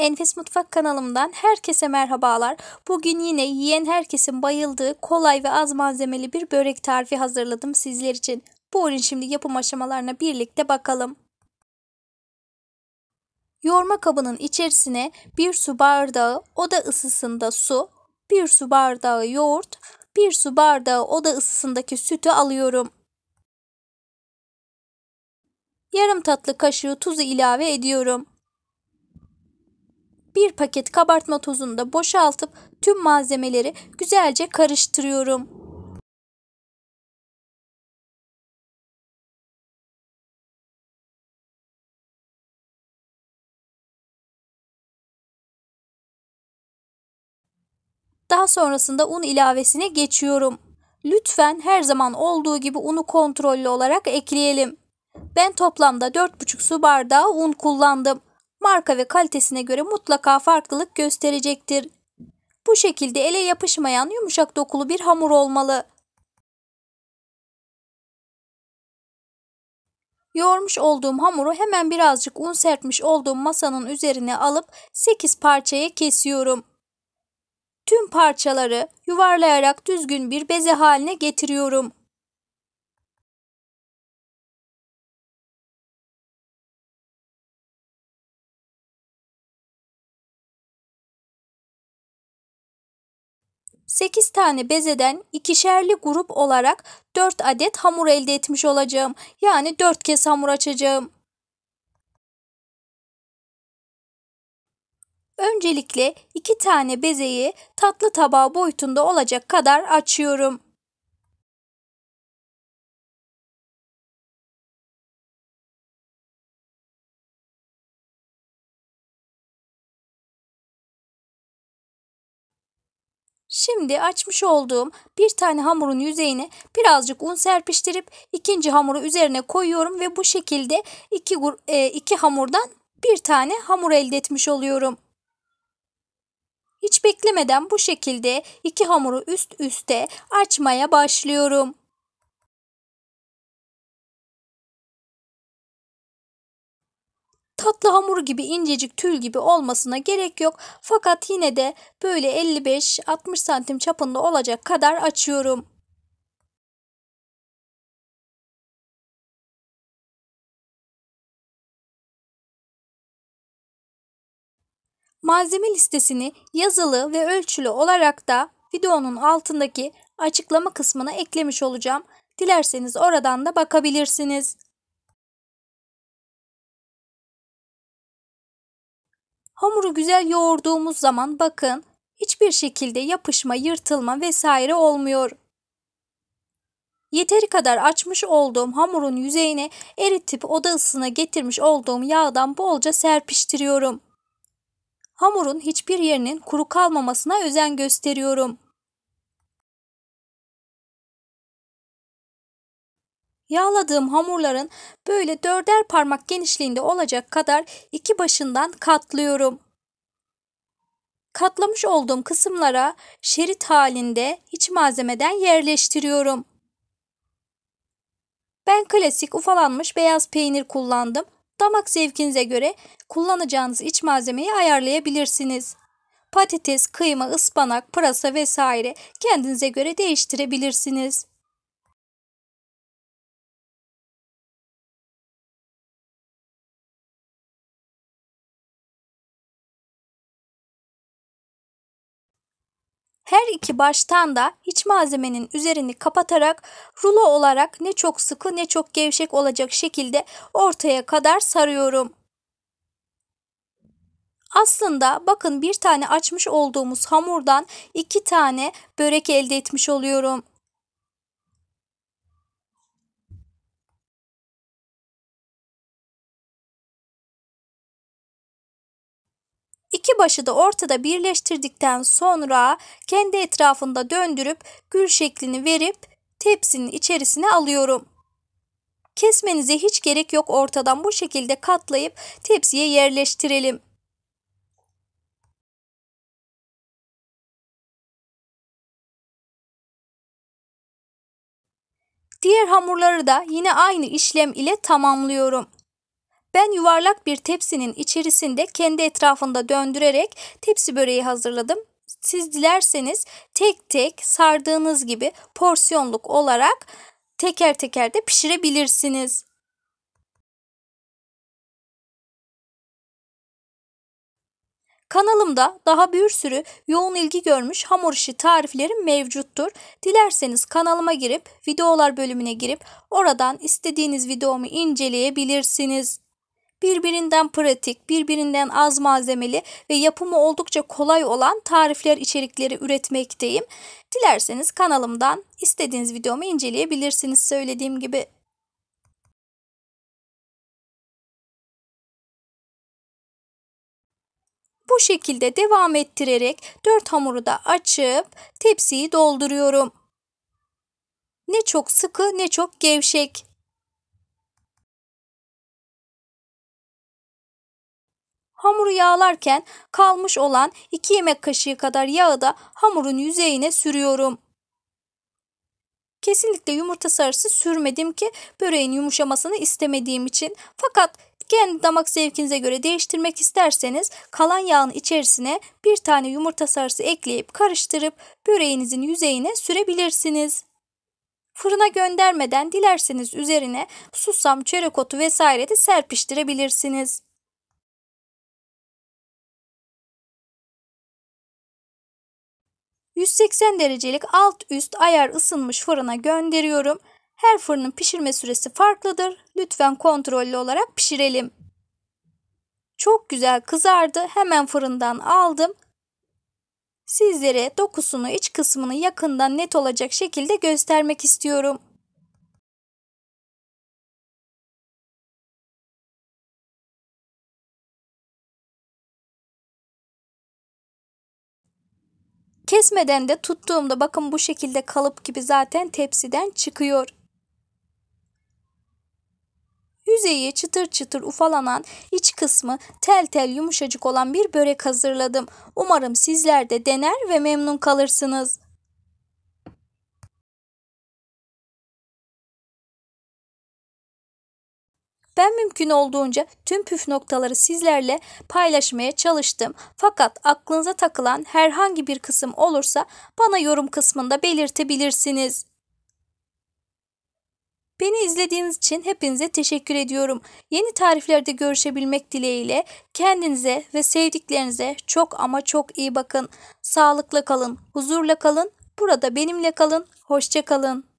Enfes Mutfak kanalımdan herkese merhabalar. Bugün yine yiyen herkesin bayıldığı kolay ve az malzemeli bir börek tarifi hazırladım sizler için. Buyurun şimdi yapım aşamalarına birlikte bakalım. Yoğurma kabının içerisine 1 su bardağı oda ısısında su, 1 su bardağı yoğurt, 1 su bardağı oda ısısındaki sütü alıyorum. Yarım tatlı kaşığı tuzu ilave ediyorum bir paket kabartma tozunu da boşaltıp tüm malzemeleri güzelce karıştırıyorum. Daha sonrasında un ilavesine geçiyorum. Lütfen her zaman olduğu gibi unu kontrollü olarak ekleyelim. Ben toplamda 4,5 su bardağı un kullandım marka ve kalitesine göre mutlaka farklılık gösterecektir. Bu şekilde ele yapışmayan yumuşak dokulu bir hamur olmalı. Yoğurmuş olduğum hamuru hemen birazcık un serpmiş olduğum masanın üzerine alıp 8 parçaya kesiyorum. Tüm parçaları yuvarlayarak düzgün bir beze haline getiriyorum. 8 tane bezeden ikişerli grup olarak 4 adet hamur elde etmiş olacağım. Yani 4 kez hamur açacağım. Öncelikle 2 tane bezeyi tatlı tabağı boyutunda olacak kadar açıyorum. Şimdi açmış olduğum bir tane hamurun yüzeyine birazcık un serpiştirip ikinci hamuru üzerine koyuyorum ve bu şekilde iki, e, iki hamurdan bir tane hamur elde etmiş oluyorum. Hiç beklemeden bu şekilde iki hamuru üst üste açmaya başlıyorum. tatlı hamur gibi incecik tül gibi olmasına gerek yok. Fakat yine de böyle 55-60 santim çapında olacak kadar açıyorum. Malzeme listesini yazılı ve ölçülü olarak da videonun altındaki açıklama kısmına eklemiş olacağım. Dilerseniz oradan da bakabilirsiniz. Hamuru güzel yoğurduğumuz zaman bakın hiçbir şekilde yapışma, yırtılma vesaire olmuyor. Yeteri kadar açmış olduğum hamurun yüzeyine eritip oda ısısına getirmiş olduğum yağdan bolca serpiştiriyorum. Hamurun hiçbir yerinin kuru kalmamasına özen gösteriyorum. Yağladığım hamurların böyle dörder parmak genişliğinde olacak kadar iki başından katlıyorum. Katlamış olduğum kısımlara şerit halinde iç malzemeden yerleştiriyorum. Ben klasik ufalanmış beyaz peynir kullandım. Damak zevkinize göre kullanacağınız iç malzemeyi ayarlayabilirsiniz. Patates, kıyma, ıspanak, pırasa vesaire kendinize göre değiştirebilirsiniz. Her iki baştan da hiç malzemenin üzerini kapatarak rulo olarak ne çok sıkı ne çok gevşek olacak şekilde ortaya kadar sarıyorum. Aslında bakın bir tane açmış olduğumuz hamurdan iki tane börek elde etmiş oluyorum. İki başı da ortada birleştirdikten sonra kendi etrafında döndürüp gül şeklini verip tepsinin içerisine alıyorum. Kesmenize hiç gerek yok ortadan bu şekilde katlayıp tepsiye yerleştirelim. Diğer hamurları da yine aynı işlem ile tamamlıyorum. Ben yuvarlak bir tepsinin içerisinde kendi etrafında döndürerek tepsi böreği hazırladım. Siz dilerseniz tek tek sardığınız gibi porsiyonluk olarak teker teker de pişirebilirsiniz. Kanalımda daha bir sürü yoğun ilgi görmüş hamur işi tariflerim mevcuttur. Dilerseniz kanalıma girip videolar bölümüne girip oradan istediğiniz videomu inceleyebilirsiniz birbirinden pratik, birbirinden az malzemeli ve yapımı oldukça kolay olan tarifler içerikleri üretmekteyim. Dilerseniz kanalımdan istediğiniz videomu inceleyebilirsiniz söylediğim gibi. Bu şekilde devam ettirerek dört hamuru da açıp tepsiyi dolduruyorum. Ne çok sıkı ne çok gevşek. Hamuru yağlarken kalmış olan 2 yemek kaşığı kadar yağı da hamurun yüzeyine sürüyorum. Kesinlikle yumurta sarısı sürmedim ki böreğin yumuşamasını istemediğim için. Fakat kendi damak zevkinize göre değiştirmek isterseniz kalan yağın içerisine bir tane yumurta sarısı ekleyip karıştırıp böreğinizin yüzeyine sürebilirsiniz. Fırına göndermeden dilerseniz üzerine susam, çörek otu vesaire de serpiştirebilirsiniz. 180 derecelik alt üst ayar ısınmış fırına gönderiyorum. Her fırının pişirme süresi farklıdır. Lütfen kontrollü olarak pişirelim. Çok güzel kızardı. Hemen fırından aldım. Sizlere dokusunu iç kısmını yakından net olacak şekilde göstermek istiyorum. Kesmeden de tuttuğumda bakın bu şekilde kalıp gibi zaten tepsiden çıkıyor. Yüzeyi çıtır çıtır ufalanan iç kısmı tel tel yumuşacık olan bir börek hazırladım. Umarım sizler de dener ve memnun kalırsınız. Ben mümkün olduğunca tüm püf noktaları sizlerle paylaşmaya çalıştım. Fakat aklınıza takılan herhangi bir kısım olursa bana yorum kısmında belirtebilirsiniz. Beni izlediğiniz için hepinize teşekkür ediyorum. Yeni tariflerde görüşebilmek dileğiyle kendinize ve sevdiklerinize çok ama çok iyi bakın. Sağlıkla kalın, huzurla kalın, burada benimle kalın, hoşça kalın.